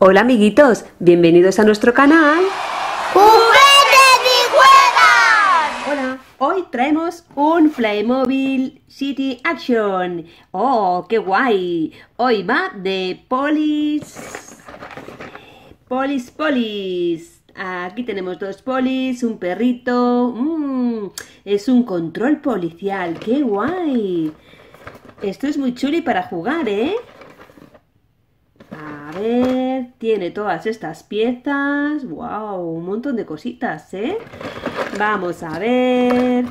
Hola amiguitos, bienvenidos a nuestro canal. de y Hola, hoy traemos un mobile City Action. ¡Oh, qué guay! Hoy va de polis... Polis, polis. Aquí tenemos dos polis, un perrito... Mm, es un control policial, ¡qué guay! Esto es muy chuli para jugar, ¿eh? A ver tiene todas estas piezas. ¡Wow! Un montón de cositas, ¿eh? Vamos a ver.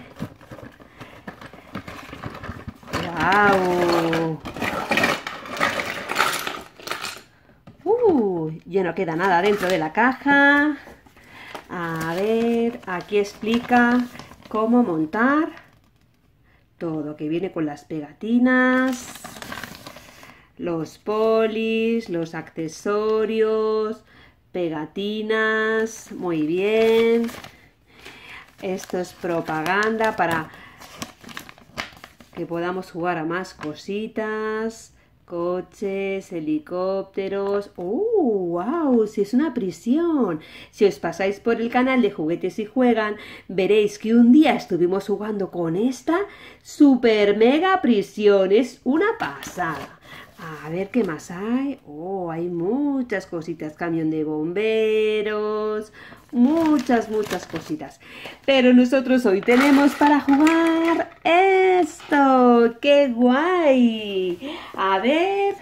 ¡Wow! Uh, ya no queda nada dentro de la caja. A ver, aquí explica cómo montar todo, que viene con las pegatinas los polis, los accesorios, pegatinas, muy bien. Esto es propaganda para que podamos jugar a más cositas, coches, helicópteros. ¡Uh, wow! Si es una prisión. Si os pasáis por el canal de Juguetes y Juegan, veréis que un día estuvimos jugando con esta super mega prisión. Es una pasada. A ver qué más hay. Oh, hay muchas cositas. Camión de bomberos. Muchas, muchas cositas. Pero nosotros hoy tenemos para jugar esto. ¡Qué guay! A ver.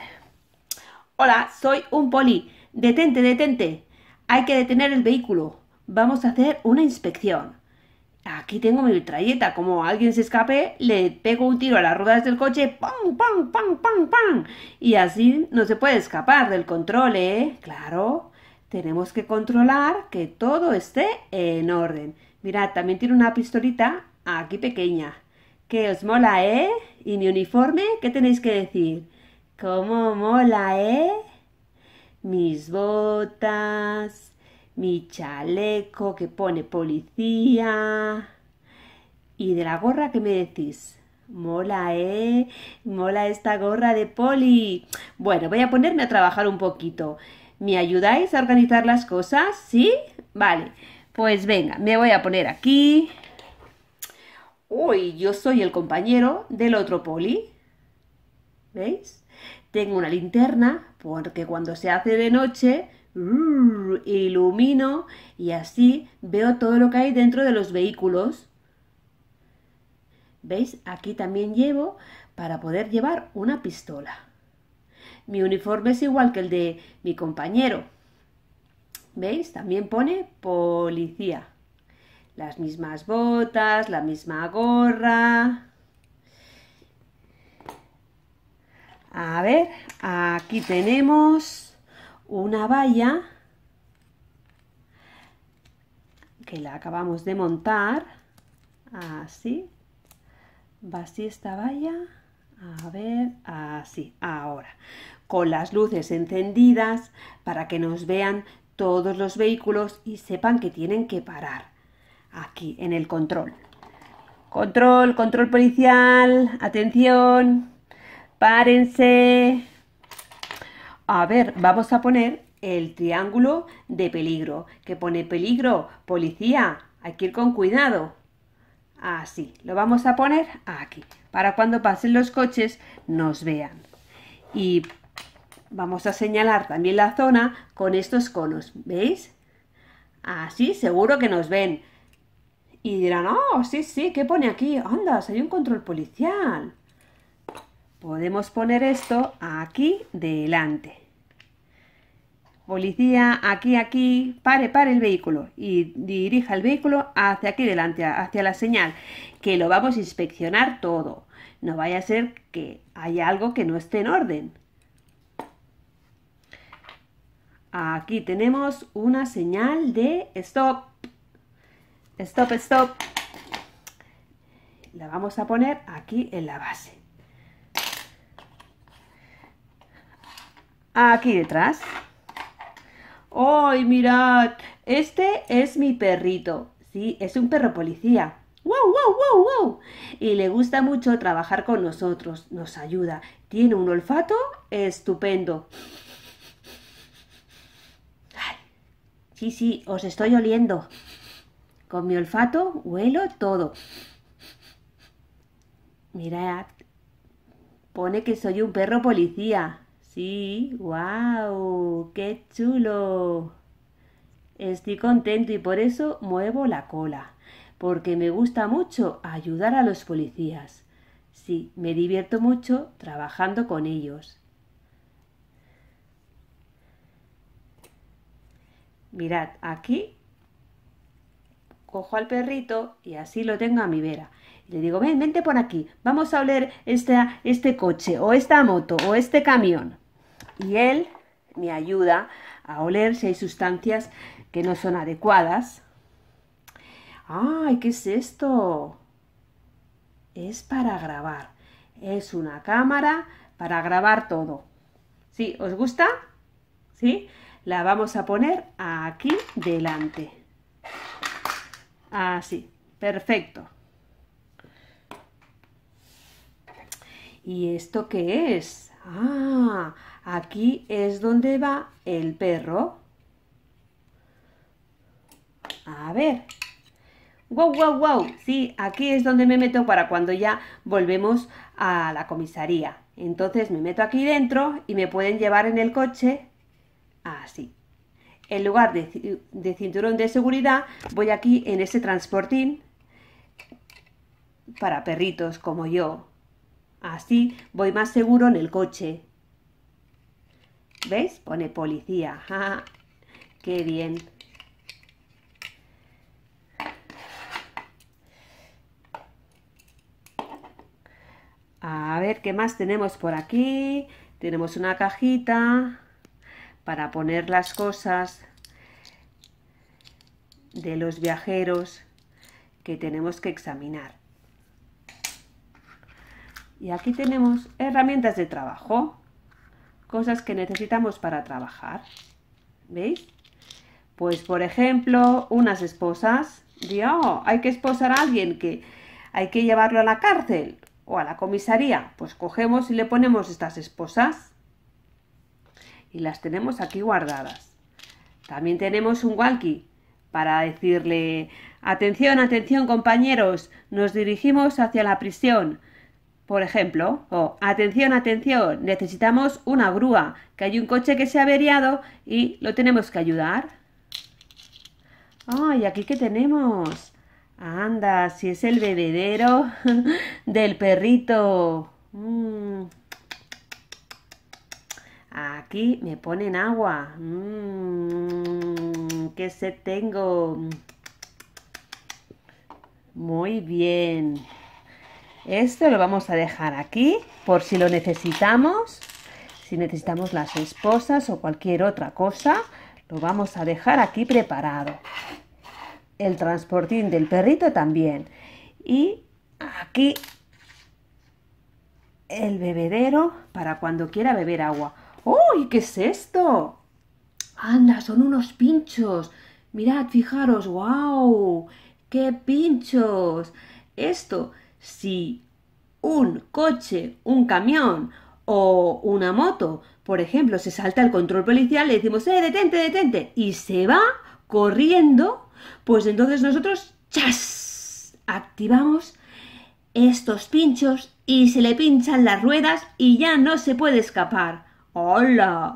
Hola, soy un poli. Detente, detente. Hay que detener el vehículo. Vamos a hacer una inspección. Aquí tengo mi trayeta, Como alguien se escape, le pego un tiro a las ruedas del coche. ¡Pam, pam, pam, pam, pam! Y así no se puede escapar del control, ¿eh? Claro. Tenemos que controlar que todo esté en orden. Mirad, también tiene una pistolita aquí pequeña. ¿Qué os mola, ¿eh? ¿Y mi uniforme? ¿Qué tenéis que decir? ¿Cómo mola, eh? Mis botas, mi chaleco que pone policía. Y de la gorra que me decís, mola, ¿eh? Mola esta gorra de poli. Bueno, voy a ponerme a trabajar un poquito. ¿Me ayudáis a organizar las cosas? ¿Sí? Vale, pues venga, me voy a poner aquí. Uy, yo soy el compañero del otro poli. ¿Veis? Tengo una linterna porque cuando se hace de noche Mm, ilumino y así veo todo lo que hay dentro de los vehículos. ¿Veis? Aquí también llevo para poder llevar una pistola. Mi uniforme es igual que el de mi compañero. ¿Veis? También pone policía. Las mismas botas, la misma gorra. A ver, aquí tenemos una valla que la acabamos de montar, así, va así esta valla, a ver, así, ahora, con las luces encendidas para que nos vean todos los vehículos y sepan que tienen que parar aquí en el control. Control, control policial, atención, párense, a ver, vamos a poner el triángulo de peligro, que pone peligro, policía, hay que ir con cuidado. Así, lo vamos a poner aquí, para cuando pasen los coches nos vean. Y vamos a señalar también la zona con estos conos, ¿veis? Así seguro que nos ven. Y dirán, oh, sí, sí, ¿qué pone aquí? Andas, hay un control policial. Podemos poner esto aquí delante. Policía, aquí, aquí, pare, pare el vehículo y dirija el vehículo hacia aquí delante, hacia la señal, que lo vamos a inspeccionar todo. No vaya a ser que haya algo que no esté en orden. Aquí tenemos una señal de stop. Stop, stop. La vamos a poner aquí en la base. aquí detrás. ¡Ay, mirad! Este es mi perrito. Sí, es un perro policía. ¡Wow, wow, wow, wow! Y le gusta mucho trabajar con nosotros. Nos ayuda. Tiene un olfato estupendo. sí, sí, os estoy oliendo. Con mi olfato huelo todo. Mirad, pone que soy un perro policía. Sí, wow, qué chulo. Estoy contento y por eso muevo la cola, porque me gusta mucho ayudar a los policías. Sí, me divierto mucho trabajando con ellos. Mirad, aquí cojo al perrito y así lo tengo a mi vera. le digo, ven, vente por aquí, vamos a oler este coche o esta moto o este camión y él me ayuda a oler si hay sustancias que no son adecuadas. ¡Ay, qué es esto! Es para grabar. Es una cámara para grabar todo. ¿Sí? ¿Os gusta? ¿Sí? La vamos a poner aquí delante. Así. Ah, Perfecto. ¿Y esto qué es? Ah, Aquí es donde va el perro. A ver. ¡Wow, wow, wow! Sí, aquí es donde me meto para cuando ya volvemos a la comisaría. Entonces me meto aquí dentro y me pueden llevar en el coche así. En lugar de, de cinturón de seguridad, voy aquí en ese transportín para perritos como yo. Así voy más seguro en el coche. ¿Veis? Pone policía. ¡Qué bien! A ver, ¿qué más tenemos por aquí? Tenemos una cajita para poner las cosas de los viajeros que tenemos que examinar. Y aquí tenemos herramientas de trabajo cosas que necesitamos para trabajar. ¿Veis? Pues, por ejemplo, unas esposas. Yo, oh, hay que esposar a alguien que hay que llevarlo a la cárcel o a la comisaría. Pues cogemos y le ponemos estas esposas y las tenemos aquí guardadas. También tenemos un walkie para decirle, atención, atención compañeros, nos dirigimos hacia la prisión. Por ejemplo, atención, atención, necesitamos una grúa, que hay un coche que se ha averiado y lo tenemos que ayudar. ¡Ay, aquí qué tenemos! Anda, si es el bebedero del perrito. Mm. Aquí me ponen agua. Mm, ¡Qué sed tengo! Muy bien. Esto lo vamos a dejar aquí por si lo necesitamos. Si necesitamos las esposas o cualquier otra cosa, lo vamos a dejar aquí preparado. El transportín del perrito también. Y aquí el bebedero para cuando quiera beber agua. ¡Uy! ¿Qué es esto? ¡Anda! Son unos pinchos. Mirad, fijaros. ¡Wow! ¡Qué pinchos! Esto si un coche, un camión o una moto, por ejemplo, se salta el control policial, le decimos, eh, detente, detente, y se va corriendo, pues entonces nosotros, chas, activamos estos pinchos y se le pinchan las ruedas y ya no se puede escapar. ¡Hola!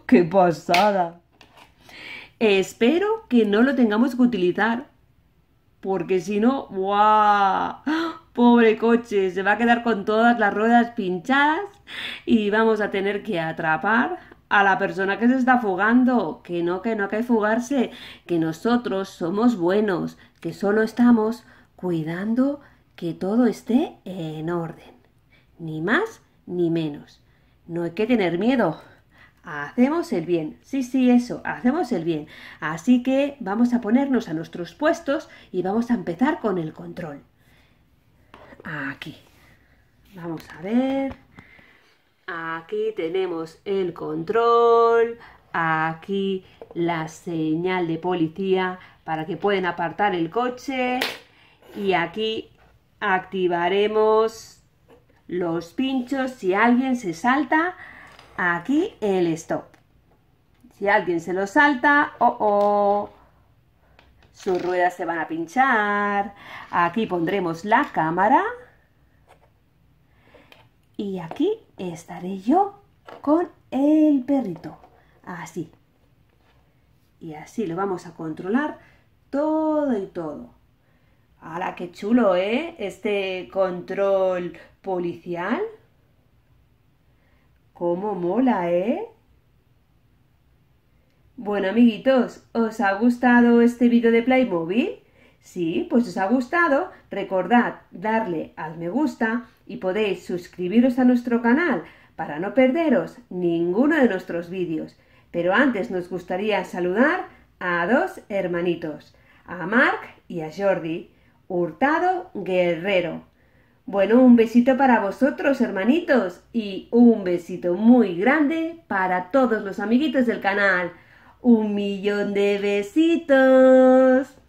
¡Qué pasada! Espero que no lo tengamos que utilizar, porque si no, ¡guau! Pobre coche, se va a quedar con todas las ruedas pinchadas y vamos a tener que atrapar a la persona que se está fugando, que no, que no, que fugarse, que nosotros somos buenos, que solo estamos cuidando que todo esté en orden, ni más ni menos. No hay que tener miedo. Hacemos el bien, sí, sí, eso, hacemos el bien. Así que vamos a ponernos a nuestros puestos y vamos a empezar con el control aquí. Vamos a ver. Aquí tenemos el control, aquí la señal de policía para que pueden apartar el coche y aquí activaremos los pinchos si alguien se salta aquí el stop. Si alguien se lo salta, oh oh, sus ruedas se van a pinchar. Aquí pondremos la cámara. Y aquí estaré yo con el perrito. Así. Y así lo vamos a controlar todo y todo. ¡Hala, qué chulo, eh! Este control policial. ¿Cómo mola, eh? Bueno amiguitos, ¿os ha gustado este vídeo de Playmobil? Sí, pues os ha gustado, recordad darle al me gusta y podéis suscribiros a nuestro canal para no perderos ninguno de nuestros vídeos. Pero antes nos gustaría saludar a dos hermanitos, a Mark y a Jordi, Hurtado Guerrero. Bueno, un besito para vosotros, hermanitos, y un besito muy grande para todos los amiguitos del canal un millón de besitos.